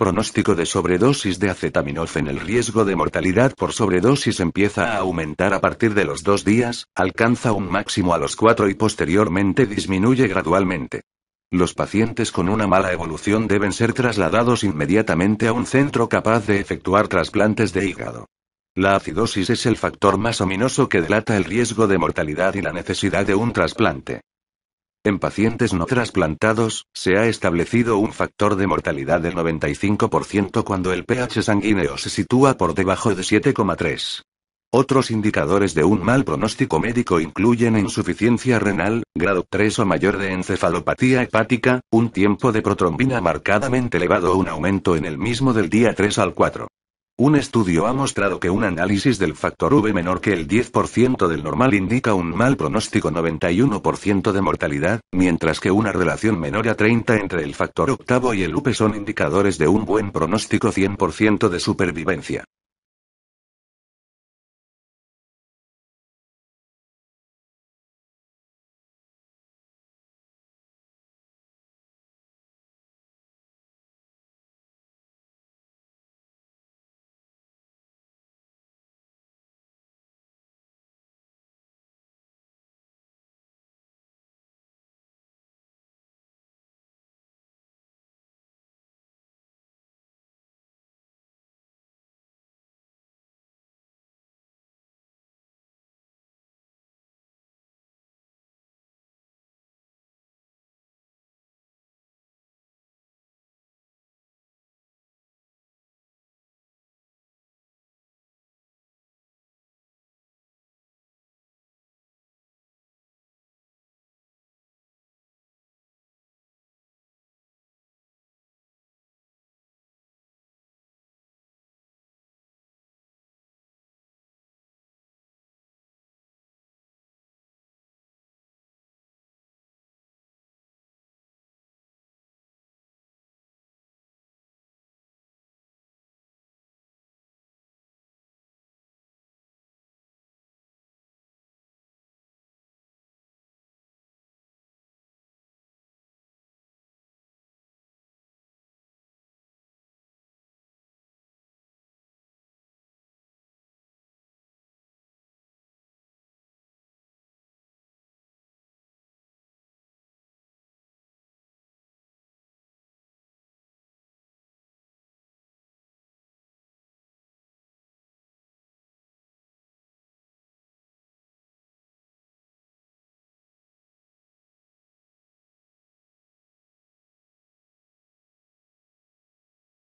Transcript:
Pronóstico de sobredosis de acetaminofén. El riesgo de mortalidad por sobredosis empieza a aumentar a partir de los dos días, alcanza un máximo a los cuatro y posteriormente disminuye gradualmente. Los pacientes con una mala evolución deben ser trasladados inmediatamente a un centro capaz de efectuar trasplantes de hígado. La acidosis es el factor más ominoso que delata el riesgo de mortalidad y la necesidad de un trasplante. En pacientes no trasplantados, se ha establecido un factor de mortalidad del 95% cuando el pH sanguíneo se sitúa por debajo de 7,3. Otros indicadores de un mal pronóstico médico incluyen insuficiencia renal, grado 3 o mayor de encefalopatía hepática, un tiempo de protrombina marcadamente elevado o un aumento en el mismo del día 3 al 4. Un estudio ha mostrado que un análisis del factor V menor que el 10% del normal indica un mal pronóstico 91% de mortalidad, mientras que una relación menor a 30 entre el factor octavo y el UP son indicadores de un buen pronóstico 100% de supervivencia.